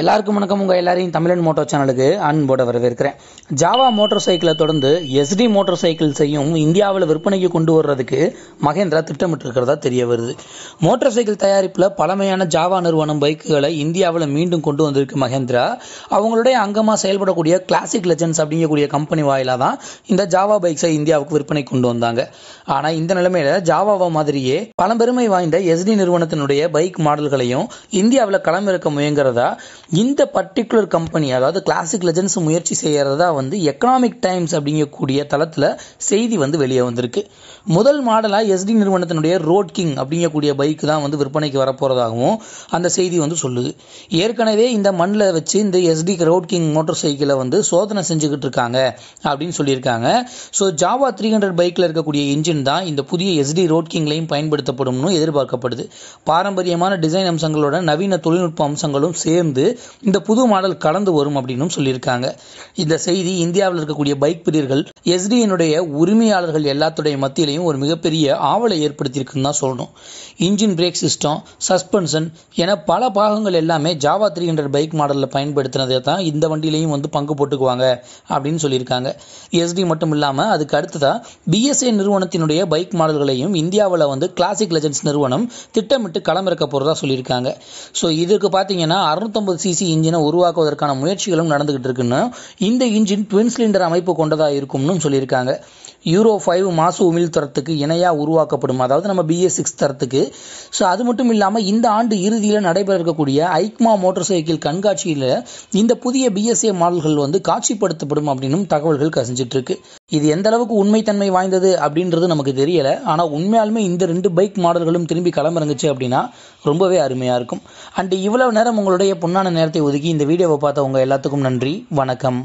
எல்லாருக்கும் வணக்கம் உங்கள் எல்லாரையும் தமிழன் மோட்டார் சேனலுக்கு அன்போட வரவேற்கிறேன் ஜாவா மோட்டார் சைக்கிளை தொடர்ந்து எஸ்டி மோட்டார் சைக்கிள்ஸையும் இந்தியாவில் விற்பனைக்கு கொண்டு வர்றதுக்கு மகேந்திரா திட்டமிட்டு இருக்கிறதா தெரிய வருது மோட்டார் சைக்கிள் தயாரிப்பில் பழமையான ஜாவா நிறுவனம் பைக்குகளை இந்தியாவில் மீண்டும் கொண்டு வந்திருக்கு மகேந்திரா அவங்களுடைய அங்கமாக செயல்படக்கூடிய கிளாசிக் லெஜன்ஸ் அப்படிங்கக்கூடிய கம்பெனி வாயிலாக தான் இந்த ஜாவா பைக்ஸை இந்தியாவுக்கு விற்பனை கொண்டு வந்தாங்க ஆனால் இந்த நிலைமையில் ஜாவாவை மாதிரியே பழம்பெருமை வாய்ந்த எஸ்டி நிறுவனத்தினுடைய பைக் மாடல்களையும் இந்தியாவில் களமிறக்க முயங்கிறதா இந்த பர்டிகுலர் கம்பெனி அதாவது கிளாசிக் லெஜன்ஸ் முயற்சி செய்கிறதா வந்து எக்கனாமிக் டைம்ஸ் அப்படிங்கக்கூடிய தளத்தில் செய்தி வந்து வெளியே வந்திருக்கு முதல் மாடலாக எஸ்டி நிறுவனத்தினுடைய ரோட் கிங் அப்படிங்கக்கூடிய பைக் தான் வந்து விற்பனைக்கு வரப்போகிறதாகவும் அந்த செய்தி வந்து சொல்லுது ஏற்கனவே இந்த மண்ணில் வச்சு இந்த எஸ்டி ரோட் கிங் மோட்டார் சைக்கிளை வந்து சோதனை செஞ்சுக்கிட்டு இருக்காங்க அப்படின்னு சொல்லியிருக்காங்க ஸோ ஜாவா த்ரீ ஹண்ட்ரட் பைக்கில் இருக்கக்கூடிய இன்ஜின் தான் இந்த புதிய எஸ்டி ரோட் கிங்லையும் பயன்படுத்தப்படும்னு எதிர்பார்க்கப்படுது பாரம்பரியமான டிசைன் அம்சங்களோட நவீன தொழில்நுட்ப அம்சங்களும் சேர்ந்து வந்து இந்த புது மாடல் கலந்து வரும் அப்படின்னு சொல்லியிருக்காங்க இந்த செய்தி இந்தியாவில் இருக்கக்கூடிய பைக் பிரியர்கள் எஸ்டிஎனுடைய உரிமையாளர்கள் எல்லாத்துடைய மத்தியிலையும் ஒரு மிகப்பெரிய ஆவலை ஏற்படுத்தியிருக்குன்னு தான் சொல்லணும் இன்ஜின் பிரேக் சிஸ்டம் சஸ்பென்ஷன் என பல பாகங்கள் எல்லாமே ஜாவா த்ரீ ஹண்ட்ரட் பைக் மாடலில் பயன்படுத்தினதை தான் இந்த வண்டியிலையும் வந்து பங்கு போட்டுக்குவாங்க அப்படின்னு சொல்லியிருக்காங்க எஸ்டி மட்டும் இல்லாமல் அதுக்கு அடுத்ததாக பிஎஸ்ஏ நிறுவனத்தினுடைய பைக் மாடல்களையும் இந்தியாவில் வந்து கிளாசிக் லெஜன்ஸ் நிறுவனம் திட்டமிட்டு களமிறக்க போகிறதா சொல்லியிருக்காங்க ஸோ இதுக்கு பார்த்தீங்கன்னா அறுநூத்தம்பது நாற்பது சிசி இன்ஜினை உருவாக்குவதற்கான முயற்சிகளும் நடந்துகிட்டு இருக்குன்னு இந்த இன்ஜின் ட்வின் சிலிண்டர் அமைப்பு கொண்டதாக இருக்கும்னு சொல்லியிருக்காங்க யூரோ ஃபைவ் மாசு உமிழ் தரத்துக்கு இணையாக உருவாக்கப்படும் அதாவது நம்ம பிஏ சிக்ஸ் தரத்துக்கு ஸோ அது மட்டும் இல்லாமல் இந்த ஆண்டு இறுதியில் நடைபெற இருக்கக்கூடிய ஐக்மா மோட்டார் சைக்கிள் கண்காட்சியில் இந்த புதிய பிஎஸ்ஏ மாடல்கள் வந்து காட்சிப்படுத்தப்படும் அப்படின்னும் தகவல்கள் கசிஞ்சிட்டு இருக்கு இது எந்த அளவுக்கு உண்மைத்தன்மை வாய்ந்தது அப்படின்றது நமக்கு தெரியல ஆனால் உண்மையாலுமே இந்த ரெண்டு பைக் மாடல்களும் திரும்பி களமிறங்குச்சு அப்படின்னா ரொம்பவே அருமையாக இருக்கும் அண்ட் இவ்வளவு நேரம் உங்களுடைய பொன்னா இதற்கான நேரத்தை ஒதுக்கி இந்த வீடியோவை பார்த்த உங்கள் எல்லாத்துக்கும் நன்றி வணக்கம்